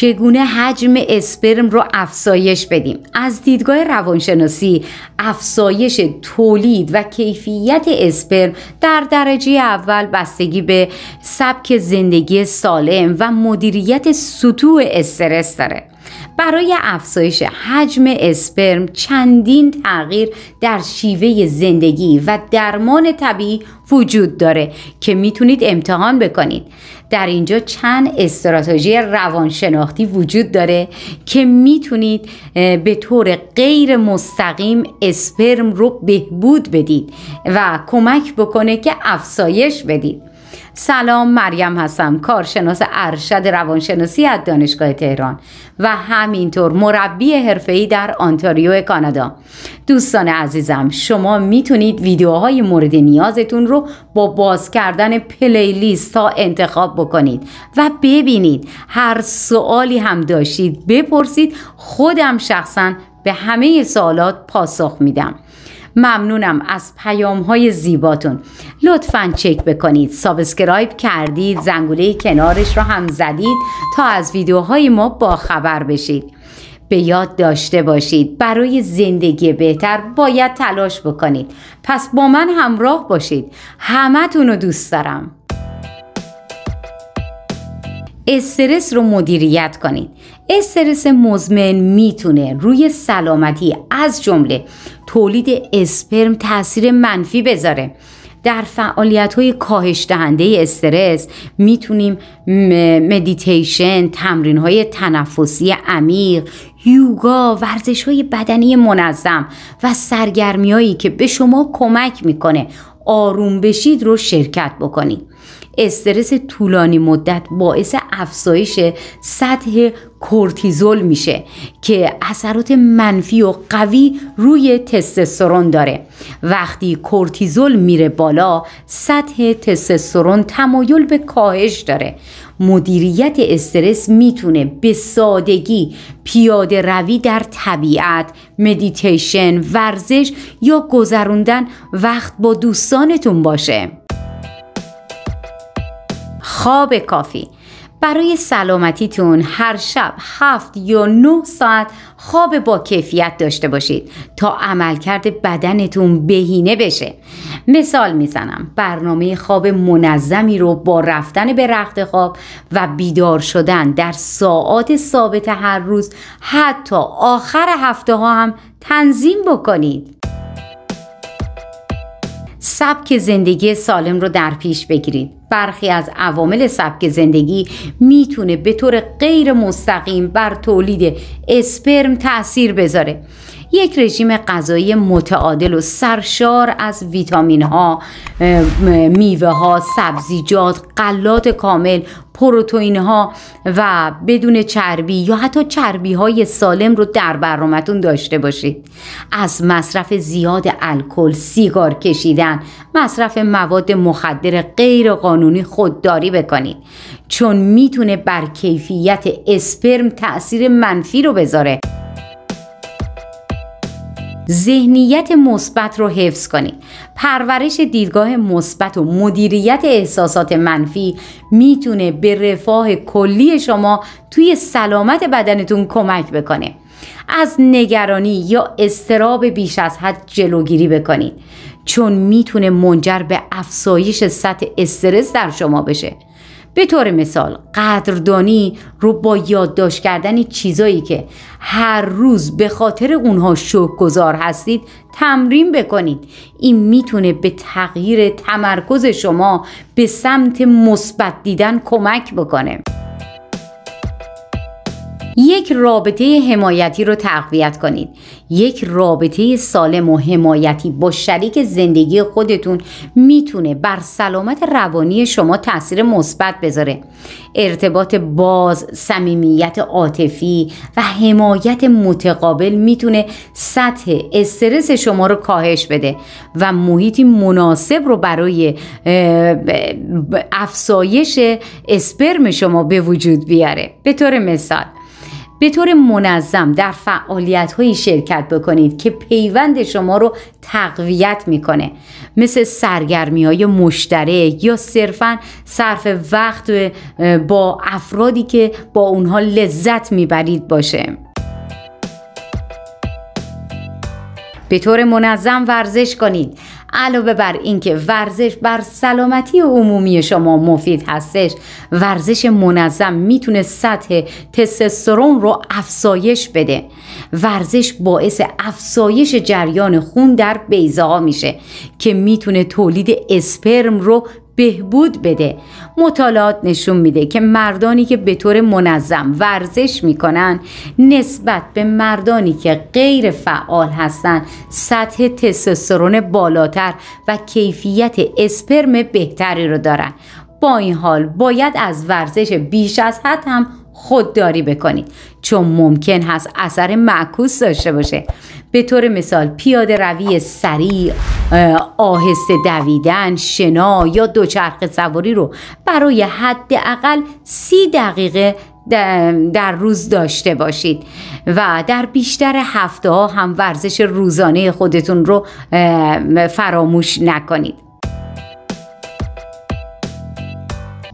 چگونه حجم اسپرم رو افزایش بدیم از دیدگاه روانشناسی افزایش تولید و کیفیت اسپرم در درجه اول بستگی به سبک زندگی سالم و مدیریت سطوع استرس داره برای افزایش حجم اسپرم چندین تغییر در شیوه زندگی و درمان طبیعی وجود داره که میتونید امتحان بکنید در اینجا چند استراتژی روانشناختی وجود داره که میتونید به طور غیر مستقیم اسپرم رو بهبود بدید و کمک بکنه که افزایش بدید سلام مریم هستم کارشناس ارشد روانشناسی از دانشگاه تهران و همینطور مربی حرفه‌ای در آنتاریو کانادا دوستان عزیزم شما میتونید ویدیوهای مورد نیازتون رو با باز کردن پلیلیست ها انتخاب بکنید و ببینید هر سوالی هم داشتید بپرسید خودم شخصا به همه سوالات پاسخ میدم ممنونم از پیام های زیباتون لطفا چک بکنید سابسکرایب کردید زنگوله کنارش را هم زدید تا از ویدیوهای ما باخبر بشید به یاد داشته باشید برای زندگی بهتر باید تلاش بکنید پس با من همراه باشید همه رو دوست دارم استرس رو مدیریت کنید استرس مزمن میتونه روی سلامتی از جمله تولید اسپرم تاثیر منفی بذاره در فعالیت های کاهش دهنده استرس میتونیم مدیتیشن، تمرین های تنفسی عمیق، یوگا، ورزش های بدنی منظم و سرگرمی که به شما کمک میکنه آروم بشید رو شرکت بکنید. استرس طولانی مدت باعث افزایش سطح کورتیزول میشه که اثرات منفی و قوی روی تستسترون داره وقتی کورتیزول میره بالا سطح تستسترون تمایل به کاهش داره مدیریت استرس میتونه به سادگی پیاده روی در طبیعت، مدیتیشن، ورزش یا گذروندن وقت با دوستانتون باشه. خواب کافی برای سلامتیتون هر شب هفت یا نه ساعت خواب با کیفیت داشته باشید تا عملکرد بدنتون بهینه بشه مثال میزنم برنامه خواب منظمی رو با رفتن به رخت خواب و بیدار شدن در ساعات ثابت هر روز حتی آخر هفته ها هم تنظیم بکنید سبک زندگی سالم رو در پیش بگیرید برخی از عوامل سبک زندگی میتونه به طور غیر مستقیم بر تولید اسپرم تاثیر بذاره یک رژیم غذایی متعادل و سرشار از ویتامین ها میوه ها سبزیجات غلات کامل پروتئین ها و بدون چربی یا حتی چربی های سالم رو در برنامهتون داشته باشید از مصرف زیاد الکل سیگار کشیدن مصرف مواد مخدر غیر قانونی خودداری بکنید چون میتونه بر کیفیت اسپرم تاثیر منفی رو بذاره ذهنیت مثبت رو حفظ کنید پرورش دیدگاه مثبت و مدیریت احساسات منفی میتونه به رفاه کلی شما توی سلامت بدنتون کمک بکنه از نگرانی یا استراب بیش از حد جلوگیری بکنید چون میتونه منجر به افزایش سطح استرس در شما بشه به طور مثال قدردانی رو با یادداشت کردن چیزایی که هر روز به خاطر اونها شکرگزار هستید تمرین بکنید این میتونه به تغییر تمرکز شما به سمت مثبت دیدن کمک بکنه یک رابطه حمایتی رو تقویت کنید یک رابطه سالم و حمایتی با شریک زندگی خودتون میتونه بر سلامت روانی شما تاثیر مثبت بذاره ارتباط باز صمیمیت عاطفی و حمایت متقابل میتونه سطح استرس شما رو کاهش بده و محیطی مناسب رو برای افزایش اسپرم شما به وجود بیاره به طور مثال به طور منظم در فعالیت شرکت بکنید که پیوند شما رو تقویت میکنه مثل سرگرمی های مشترک یا صرفا صرف وقت با افرادی که با اونها لذت میبرید باشه به طور منظم ورزش کنید علاوه بر اینکه ورزش بر سلامتی عمومی شما مفید هستش ورزش منظم میتونه سطح تستوسترون رو افزایش بده ورزش باعث افزایش جریان خون در بیزه ها میشه که میتونه تولید اسپرم رو بهبود بده مطالعات نشون میده که مردانی که به طور منظم ورزش میکنن نسبت به مردانی که غیر فعال هستن سطح تستوسترون بالاتر و کیفیت اسپرم بهتری رو دارن با این حال باید از ورزش بیش از حد هم خودداری بکنید چون ممکن هست اثر معکوس داشته باشه به طور مثال پیاده روی سریع آهسته دویدن شنا یا دوچرخه سواری رو برای حداقل سی دقیقه در روز داشته باشید و در بیشتر هفته ها هم ورزش روزانه خودتون رو فراموش نکنید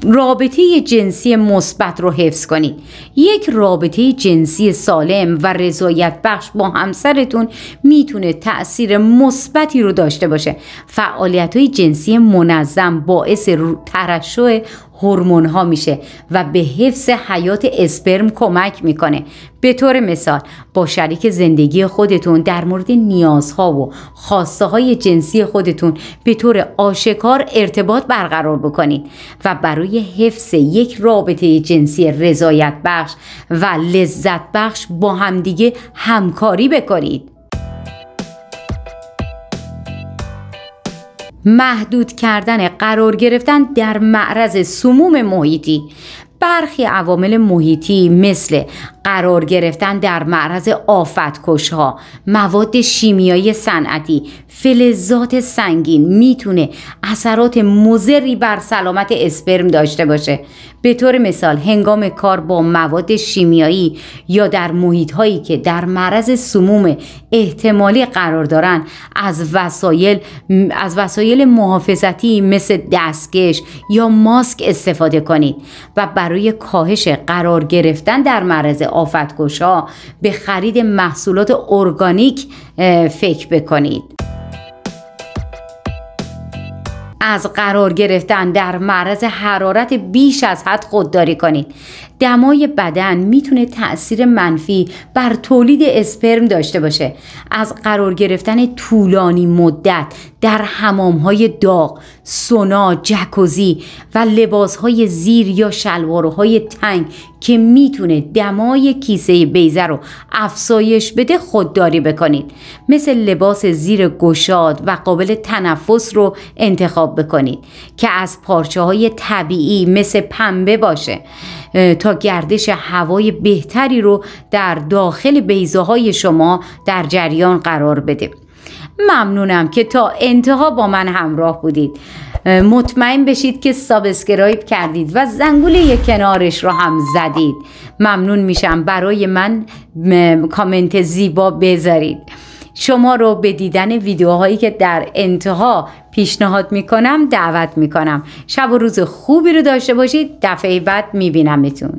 رابطه جنسی مثبت رو حفظ کنید یک رابطه جنسی سالم و رضایت بخش با همسرتون میتونه تاثیر مثبتی رو داشته باشه فعالیت های جنسی منظم باعث ترشح هورمون ها میشه و به حفظ حیات اسپرم کمک میکنه به طور مثال با شریک زندگی خودتون در مورد نیازها و خواسته های جنسی خودتون به طور آشکار ارتباط برقرار بکنید و برای حفظ یک رابطه جنسی رضایت بخش و لذت بخش با همدیگه همکاری بکنید محدود کردن قرار گرفتن در معرض سموم محیطی برخی عوامل محیطی مثل قرار گرفتن در معرض ها مواد شیمیایی صنعتی فلزات سنگین میتونه اثرات مضری بر سلامت اسپرم داشته باشه به طور مثال هنگام کار با مواد شیمیایی یا در محیط هایی که در معرض سموم احتمالی قرار دارن از وسایل از وسایل محافظتی مثل دستکش یا ماسک استفاده کنید و برای کاهش قرار گرفتن در معرض آفتگوشا به خرید محصولات ارگانیک فکر بکنید از قرار گرفتن در معرض حرارت بیش از حد خودداری کنید دمای بدن میتونه تاثیر منفی بر تولید اسپرم داشته باشه از قرار گرفتن طولانی مدت در حمام های داغ سونا، جکوزی و لباسهای زیر یا شلوارهای تنگ که میتونه دمای کیسه بیزه رو افزایش بده خودداری بکنید مثل لباس زیر گشاد و قابل تنفس رو انتخاب بکنید که از پارچه های طبیعی مثل پنبه باشه تا گردش هوای بهتری رو در داخل بیزه های شما در جریان قرار بده ممنونم که تا انتها با من همراه بودید مطمئن بشید که سابسکرایب کردید و زنگوله کنارش را هم زدید ممنون میشم برای من کامنت زیبا بذارید شما رو به دیدن ویدیوهایی که در انتها پیشنهاد میکنم دعوت میکنم شب و روز خوبی رو داشته باشید دفعه بعد میبینمتون